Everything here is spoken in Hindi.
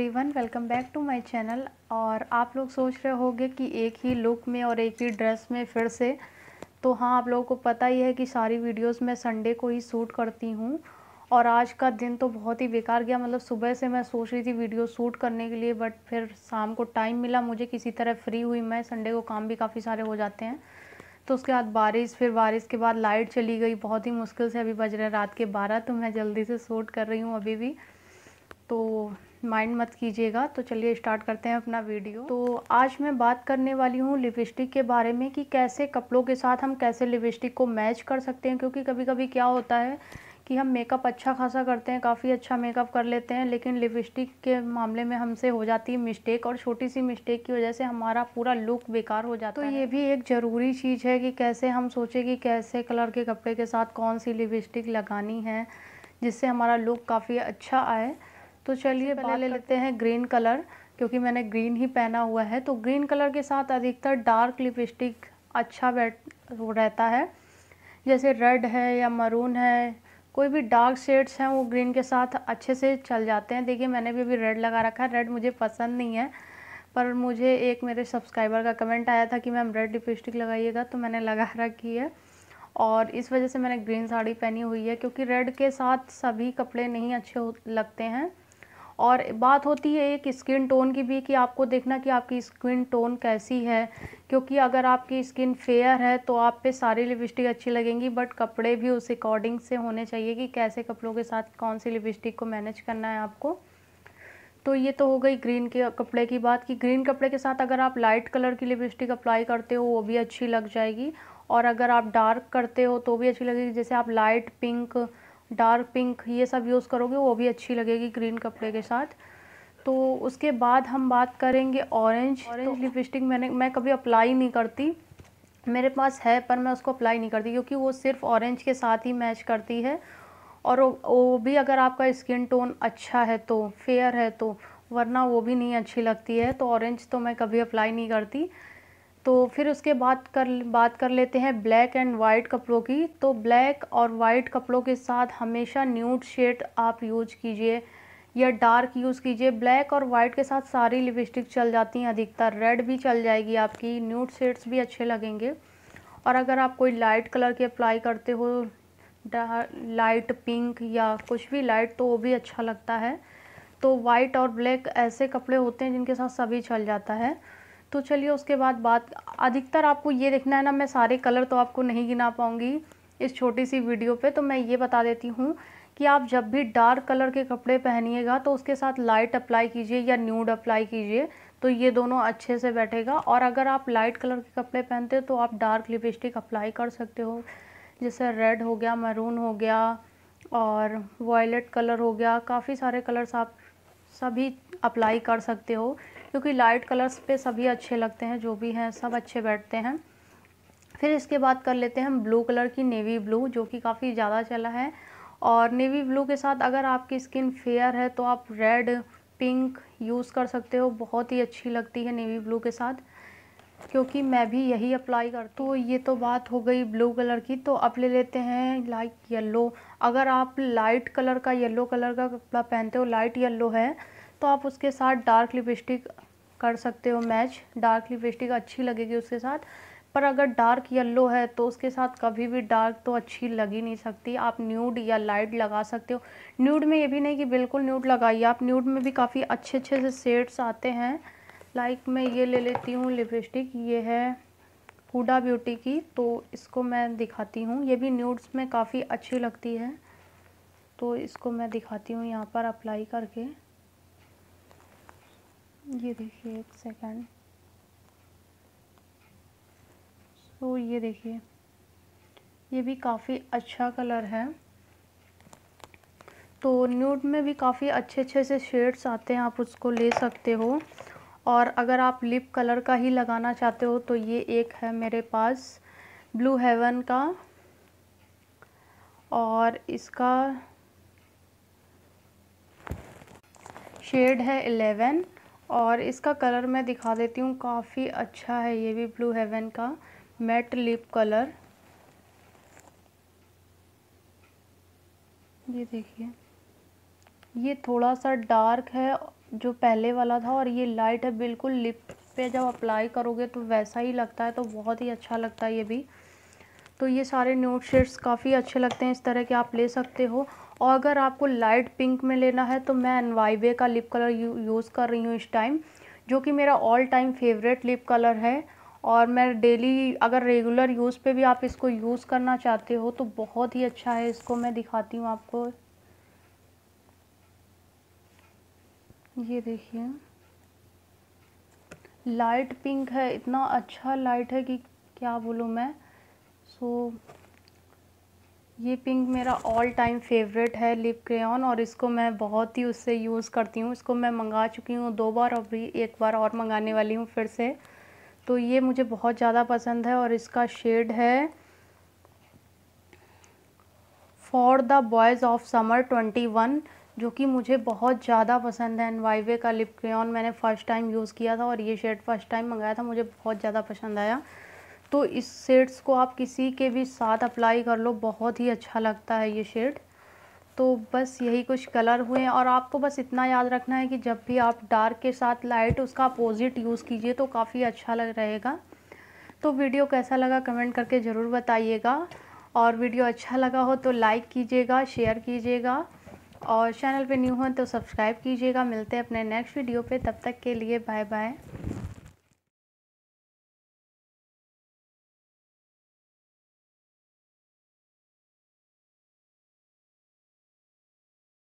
everyone welcome back to my channel और आप लोग सोच रहे होंगे कि एक ही लुक में और एक ही ड्रेस में फिर से तो हाँ आप लोगों को पता ही है कि सारी वीडियोस मैं संडे को ही शूट करती हूँ और आज का दिन तो बहुत ही बेकार गया मतलब सुबह से मैं सोच रही थी वीडियो शूट करने के लिए बट फिर शाम को टाइम मिला मुझे किसी तरह फ्री हुई मैं संडे को काम भी काफ़ी सारे हो जाते हैं तो उसके बाद बारिश फिर बारिश के बाद लाइट चली गई बहुत ही मुश्किल से अभी बज रहे रात के बारह तो मैं जल्दी से शूट कर रही हूँ अभी भी तो माइंड मत कीजिएगा तो चलिए स्टार्ट करते हैं अपना वीडियो तो आज मैं बात करने वाली हूँ लिपस्टिक के बारे में कि कैसे कपड़ों के साथ हम कैसे लिपस्टिक को मैच कर सकते हैं क्योंकि कभी कभी क्या होता है कि हम मेकअप अच्छा खासा करते हैं काफ़ी अच्छा मेकअप कर लेते हैं लेकिन लिपस्टिक के मामले में हमसे हो जाती है मिस्टेक और छोटी सी मिस्टेक की वजह से हमारा पूरा लुक बेकार हो जाता तो है तो ये भी एक ज़रूरी चीज़ है कि कैसे हम सोचें कि कैसे कलर के कपड़े के साथ कौन सी लिपस्टिक लगानी है जिससे हमारा लुक काफ़ी अच्छा आए तो चलिए पहले ले लेते हैं ग्रीन कलर क्योंकि मैंने ग्रीन ही पहना हुआ है तो ग्रीन कलर के साथ अधिकतर डार्क लिपस्टिक अच्छा बैठ रहता है जैसे रेड है या मरून है कोई भी डार्क शेड्स हैं वो ग्रीन के साथ अच्छे से चल जाते हैं देखिए मैंने भी अभी रेड लगा रखा है रेड मुझे पसंद नहीं है पर मुझे एक मेरे सब्सक्राइबर का कमेंट आया था कि मैम रेड लिपस्टिक लगाइएगा तो मैंने लगा रखी है और इस वजह से मैंने ग्रीन साड़ी पहनी हुई है क्योंकि रेड के साथ सभी कपड़े नहीं अच्छे लगते हैं और बात होती है एक स्किन टोन की भी कि आपको देखना कि आपकी स्किन टोन कैसी है क्योंकि अगर आपकी स्किन फेयर है तो आप पे सारी लिपस्टिक अच्छी लगेंगी बट कपड़े भी उस अकॉर्डिंग से होने चाहिए कि कैसे कपड़ों के साथ कौन सी लिपस्टिक को मैनेज करना है आपको तो ये तो हो गई ग्रीन के कपड़े की बात कि ग्रीन कपड़े के साथ अगर आप लाइट कलर की लिपस्टिक अप्लाई करते हो वो भी अच्छी लग जाएगी और अगर आप डार्क करते हो तो भी अच्छी लगेगी जैसे आप लाइट पिंक डार्क पिंक ये सब यूज़ करोगे वो भी अच्छी लगेगी ग्रीन कपड़े के साथ तो उसके बाद हम बात करेंगे ऑरेंज तो ऑरेंज तो, लिपस्टिक मैंने मैं कभी अप्लाई नहीं करती मेरे पास है पर मैं उसको अप्लाई नहीं करती क्योंकि वो सिर्फ ऑरेंज के साथ ही मैच करती है और वो भी अगर आपका स्किन टोन अच्छा है तो फेयर है तो वरना वो भी नहीं अच्छी लगती है तो ऑरेंज तो मैं कभी अप्लाई नहीं करती तो फिर उसके बाद कर बात कर लेते हैं ब्लैक एंड वाइट कपड़ों की तो ब्लैक और वाइट कपड़ों के साथ हमेशा न्यूड शेड आप यूज कीजिए या डार्क यूज़ कीजिए ब्लैक और वाइट के साथ सारी लिपस्टिक चल जाती हैं अधिकतर रेड भी चल जाएगी आपकी न्यूड शेड्स भी अच्छे लगेंगे और अगर आप कोई लाइट कलर की अप्लाई करते हो लाइट पिंक या कुछ भी लाइट तो वो भी अच्छा लगता है तो वाइट और ब्लैक ऐसे कपड़े होते हैं जिनके साथ सभी चल जाता है तो चलिए उसके बाद बात अधिकतर आपको ये देखना है ना मैं सारे कलर तो आपको नहीं गिना पाऊँगी इस छोटी सी वीडियो पे तो मैं ये बता देती हूँ कि आप जब भी डार्क कलर के कपड़े पहनिएगा तो उसके साथ लाइट अप्लाई कीजिए या न्यूड अप्लाई कीजिए तो ये दोनों अच्छे से बैठेगा और अगर आप लाइट कलर के कपड़े पहनते हो तो आप डार्क लिपस्टिक अप्लाई कर सकते हो जैसे रेड हो गया मरून हो गया और वॉयलेट कलर हो गया काफ़ी सारे कलर्स आप सभी अप्लाई कर सकते हो क्योंकि लाइट कलर्स पे सभी अच्छे लगते हैं जो भी हैं सब अच्छे बैठते हैं फिर इसके बाद कर लेते हैं हम ब्लू कलर की नेवी ब्लू जो कि काफ़ी ज़्यादा चला है और नेवी ब्लू के साथ अगर आपकी स्किन फेयर है तो आप रेड पिंक यूज़ कर सकते हो बहुत ही अच्छी लगती है नेवी ब्लू के साथ क्योंकि मैं भी यही अप्लाई कर तो ये तो बात हो गई ब्लू कलर की तो अब ले लेते हैं लाइट येलो अगर आप लाइट कलर का येलो कलर का कपड़ा पहनते हो लाइट येलो है तो आप उसके साथ डार्क लिपस्टिक कर सकते हो मैच डार्क लिपस्टिक अच्छी लगेगी उसके साथ पर अगर डार्क येलो है तो उसके साथ कभी भी डार्क तो अच्छी लग ही नहीं सकती आप न्यूड या लाइट लगा सकते हो न्यूड में ये भी नहीं कि बिल्कुल न्यूड लगाइए आप न्यूड में भी काफ़ी अच्छे अच्छे से शेड्स आते हैं लाइक मैं ये ले लेती हूँ लिपस्टिक ये है हुडा ब्यूटी की तो इसको मैं दिखाती हूँ ये भी न्यूड्स में काफ़ी अच्छी लगती है तो इसको मैं दिखाती हूँ यहाँ पर अप्लाई करके ये देखिए एक सेकंड सो ये देखिए ये भी काफ़ी अच्छा कलर है तो न्यूड में भी काफ़ी अच्छे अच्छे से शेड्स आते हैं आप उसको ले सकते हो और अगर आप लिप कलर का ही लगाना चाहते हो तो ये एक है मेरे पास ब्लू हेवन का और इसका शेड है एलेवन और इसका कलर मैं दिखा देती हूँ काफ़ी अच्छा है ये भी ब्लू हेवन का मैट लिप कलर ये देखिए ये थोड़ा सा डार्क है जो पहले वाला था और ये लाइट है बिल्कुल लिप पे जब अप्लाई करोगे तो वैसा ही लगता है तो बहुत ही अच्छा लगता है ये भी तो ये सारे न्यूट शेड्स काफ़ी अच्छे लगते हैं इस तरह के आप ले सकते हो और अगर आपको लाइट पिंक में लेना है तो मैं एनवाइवे का लिप कलर यूज़ कर रही हूँ इस टाइम जो कि मेरा all time favourite lip colour है और मैं डेली अगर रेगुलर यूज़ पे भी आप इसको यूज़ करना चाहते हो तो बहुत ही अच्छा है इसको मैं दिखाती हूँ आपको ये देखिए लाइट पिंक है इतना अच्छा लाइट है कि क्या बोलूँ मैं सो so, ये पिंक मेरा ऑल टाइम फेवरेट है लिप क्रेन और इसको मैं बहुत ही उससे यूज़ करती हूँ इसको मैं मंगा चुकी हूँ दो बार और भी एक बार और मंगाने वाली हूँ फिर से तो ये मुझे बहुत ज़्यादा पसंद है और इसका शेड है for the boys of summer twenty one जो कि मुझे बहुत ज़्यादा पसंद है एनवाइवे का लिप क्रेन मैंने फ़र्स्ट टाइम यूज़ किया था और ये शेड फर्स्ट टाइम मंगाया था मुझे बहुत ज़्यादा पसंद आया तो इस शेड्स को आप किसी के भी साथ अप्लाई कर लो बहुत ही अच्छा लगता है ये शेड तो बस यही कुछ कलर हुए हैं और आपको बस इतना याद रखना है कि जब भी आप डार्क के साथ लाइट उसका अपोजिट यूज़ कीजिए तो काफ़ी अच्छा लग रहेगा तो वीडियो कैसा लगा कमेंट करके ज़रूर बताइएगा और वीडियो अच्छा लगा हो तो लाइक कीजिएगा शेयर कीजिएगा और चैनल पे न्यू हो तो सब्सक्राइब कीजिएगा मिलते हैं अपने नेक्स्ट वीडियो पे तब तक के लिए बाय बाय